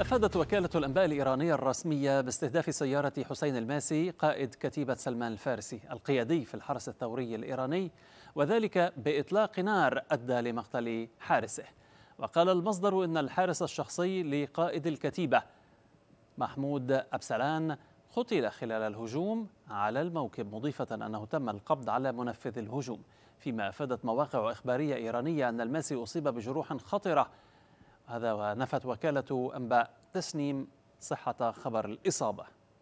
أفادت وكالة الأنباء الإيرانية الرسمية باستهداف سيارة حسين الماسي قائد كتيبة سلمان الفارسي القيادي في الحرس الثوري الإيراني وذلك بإطلاق نار أدى لمقتل حارسه وقال المصدر إن الحارس الشخصي لقائد الكتيبة محمود أبسلان قتل خلال الهجوم على الموكب مضيفة أنه تم القبض على منفذ الهجوم فيما أفادت مواقع إخبارية إيرانية أن الماسي أصيب بجروح خطرة هذا ونفت وكالة أنباء تسنيم صحة خبر الإصابة